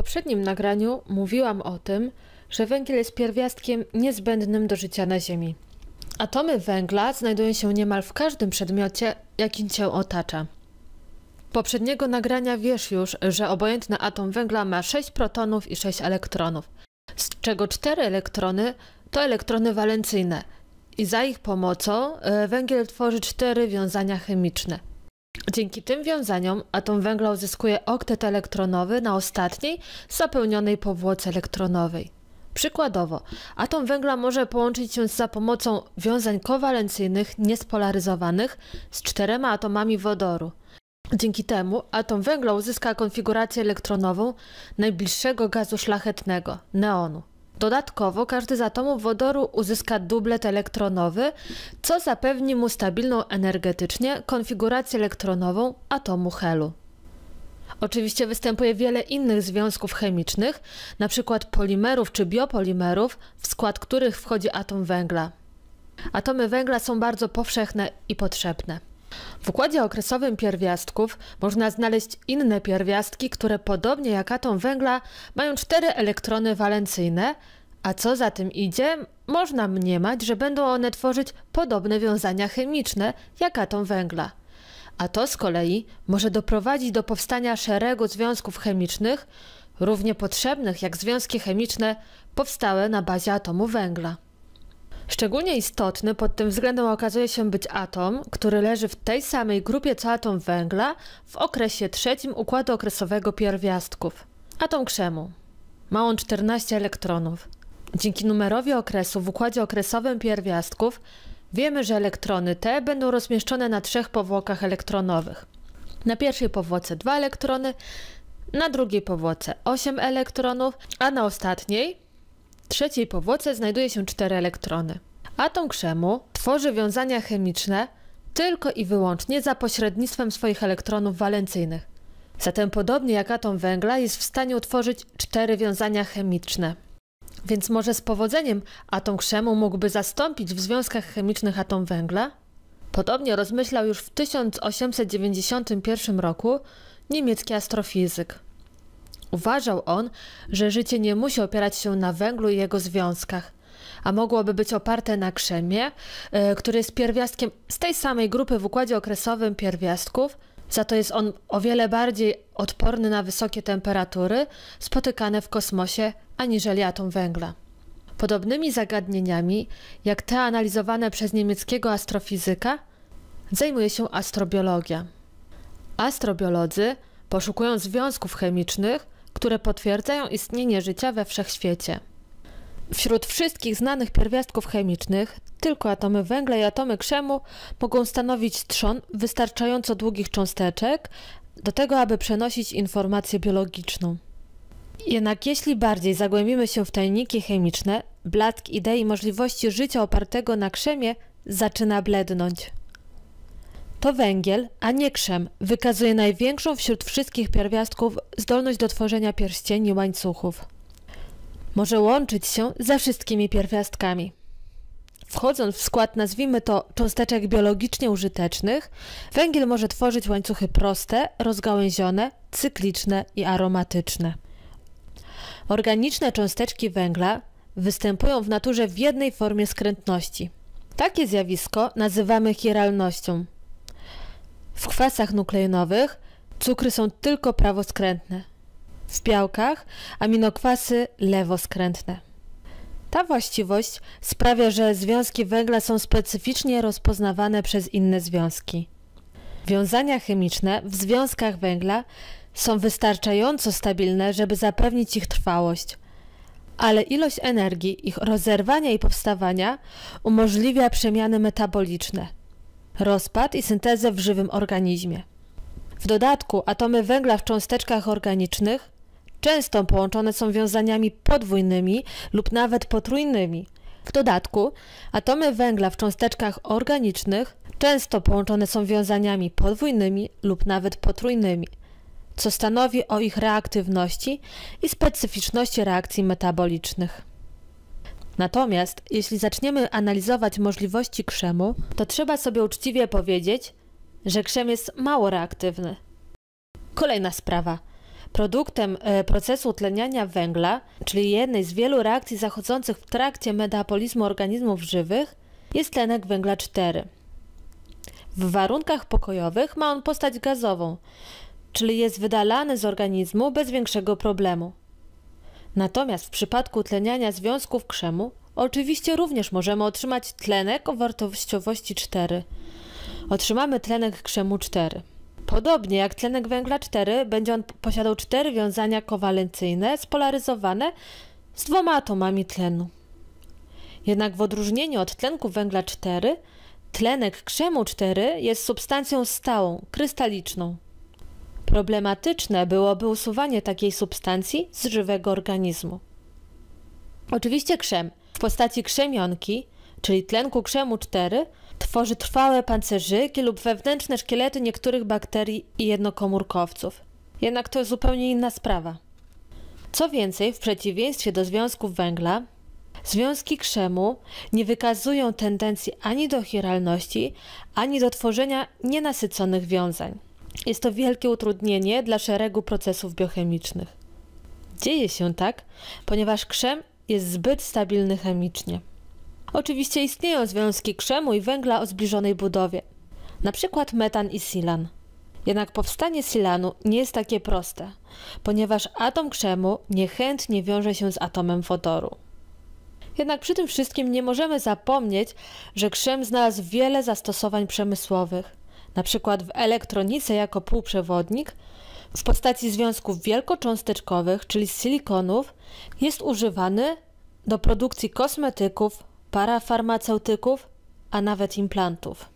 poprzednim nagraniu mówiłam o tym, że węgiel jest pierwiastkiem niezbędnym do życia na Ziemi. Atomy węgla znajdują się niemal w każdym przedmiocie, jakim cię otacza. Poprzedniego nagrania wiesz już, że obojętny atom węgla ma 6 protonów i 6 elektronów, z czego 4 elektrony to elektrony walencyjne i za ich pomocą e, węgiel tworzy 4 wiązania chemiczne – Dzięki tym wiązaniom atom węgla uzyskuje oktet elektronowy na ostatniej, zapełnionej powłoce elektronowej. Przykładowo, atom węgla może połączyć się za pomocą wiązań kowalencyjnych niespolaryzowanych z czterema atomami wodoru. Dzięki temu atom węgla uzyska konfigurację elektronową najbliższego gazu szlachetnego neonu. Dodatkowo każdy z atomów wodoru uzyska dublet elektronowy, co zapewni mu stabilną energetycznie konfigurację elektronową atomu helu. Oczywiście występuje wiele innych związków chemicznych, np. polimerów czy biopolimerów, w skład których wchodzi atom węgla. Atomy węgla są bardzo powszechne i potrzebne. W układzie okresowym pierwiastków można znaleźć inne pierwiastki, które podobnie jak atom węgla mają cztery elektrony walencyjne, a co za tym idzie, można mniemać, że będą one tworzyć podobne wiązania chemiczne jak atom węgla. A to z kolei może doprowadzić do powstania szeregu związków chemicznych, równie potrzebnych jak związki chemiczne powstałe na bazie atomu węgla. Szczególnie istotny pod tym względem okazuje się być atom, który leży w tej samej grupie co atom węgla w okresie trzecim układu okresowego pierwiastków. Atom krzemu. Ma on 14 elektronów. Dzięki numerowi okresu w układzie okresowym pierwiastków wiemy, że elektrony te będą rozmieszczone na trzech powłokach elektronowych. Na pierwszej powłoce dwa elektrony, na drugiej powłoce 8 elektronów, a na ostatniej, trzeciej powłoce znajduje się 4 elektrony. Atom krzemu tworzy wiązania chemiczne tylko i wyłącznie za pośrednictwem swoich elektronów walencyjnych. Zatem podobnie jak atom węgla jest w stanie utworzyć cztery wiązania chemiczne. Więc może z powodzeniem atom krzemu mógłby zastąpić w związkach chemicznych atom węgla? Podobnie rozmyślał już w 1891 roku niemiecki astrofizyk. Uważał on, że życie nie musi opierać się na węglu i jego związkach, a mogłoby być oparte na krzemie, e, który jest pierwiastkiem z tej samej grupy w układzie okresowym pierwiastków, za to jest on o wiele bardziej odporny na wysokie temperatury spotykane w kosmosie aniżeli atom węgla. Podobnymi zagadnieniami, jak te analizowane przez niemieckiego astrofizyka, zajmuje się astrobiologia. Astrobiolodzy poszukują związków chemicznych, które potwierdzają istnienie życia we wszechświecie. Wśród wszystkich znanych pierwiastków chemicznych tylko atomy węgla i atomy krzemu mogą stanowić trzon wystarczająco długich cząsteczek do tego, aby przenosić informację biologiczną. Jednak jeśli bardziej zagłębimy się w tajniki chemiczne, blask idei możliwości życia opartego na krzemie zaczyna blednąć. To węgiel, a nie krzem, wykazuje największą wśród wszystkich pierwiastków zdolność do tworzenia pierścieni łańcuchów. Może łączyć się ze wszystkimi pierwiastkami. Wchodząc w skład, nazwijmy to, cząsteczek biologicznie użytecznych, węgiel może tworzyć łańcuchy proste, rozgałęzione, cykliczne i aromatyczne. Organiczne cząsteczki węgla występują w naturze w jednej formie skrętności. Takie zjawisko nazywamy chiralnością. W kwasach nukleinowych cukry są tylko prawoskrętne. W białkach aminokwasy lewoskrętne. Ta właściwość sprawia, że związki węgla są specyficznie rozpoznawane przez inne związki. Wiązania chemiczne w związkach węgla są wystarczająco stabilne, żeby zapewnić ich trwałość, ale ilość energii ich rozerwania i powstawania umożliwia przemiany metaboliczne, rozpad i syntezę w żywym organizmie. W dodatku atomy węgla w cząsteczkach organicznych często połączone są wiązaniami podwójnymi lub nawet potrójnymi. W dodatku, atomy węgla w cząsteczkach organicznych często połączone są wiązaniami podwójnymi lub nawet potrójnymi, co stanowi o ich reaktywności i specyficzności reakcji metabolicznych. Natomiast jeśli zaczniemy analizować możliwości krzemu, to trzeba sobie uczciwie powiedzieć, że krzem jest mało reaktywny. Kolejna sprawa – Produktem e, procesu utleniania węgla, czyli jednej z wielu reakcji zachodzących w trakcie metabolizmu organizmów żywych, jest tlenek węgla 4. W warunkach pokojowych ma on postać gazową, czyli jest wydalany z organizmu bez większego problemu. Natomiast w przypadku tleniania związków krzemu, oczywiście również możemy otrzymać tlenek o wartościowości 4. Otrzymamy tlenek krzemu 4. Podobnie jak tlenek węgla 4, będzie on posiadał cztery wiązania kowalencyjne spolaryzowane z dwoma atomami tlenu. Jednak w odróżnieniu od tlenku węgla 4, tlenek krzemu 4 jest substancją stałą, krystaliczną. Problematyczne byłoby usuwanie takiej substancji z żywego organizmu. Oczywiście krzem w postaci krzemionki, czyli tlenku krzemu 4, Tworzy trwałe pancerzyki lub wewnętrzne szkielety niektórych bakterii i jednokomórkowców. Jednak to jest zupełnie inna sprawa. Co więcej, w przeciwieństwie do związków węgla, związki krzemu nie wykazują tendencji ani do chiralności, ani do tworzenia nienasyconych wiązań. Jest to wielkie utrudnienie dla szeregu procesów biochemicznych. Dzieje się tak, ponieważ krzem jest zbyt stabilny chemicznie. Oczywiście istnieją związki krzemu i węgla o zbliżonej budowie, np. metan i silan. Jednak powstanie silanu nie jest takie proste, ponieważ atom krzemu niechętnie wiąże się z atomem wodoru. Jednak przy tym wszystkim nie możemy zapomnieć, że krzem znalazł wiele zastosowań przemysłowych, np. w elektronice jako półprzewodnik, w postaci związków wielkocząsteczkowych, czyli silikonów, jest używany do produkcji kosmetyków, Para farmaceutyków, a nawet implantów.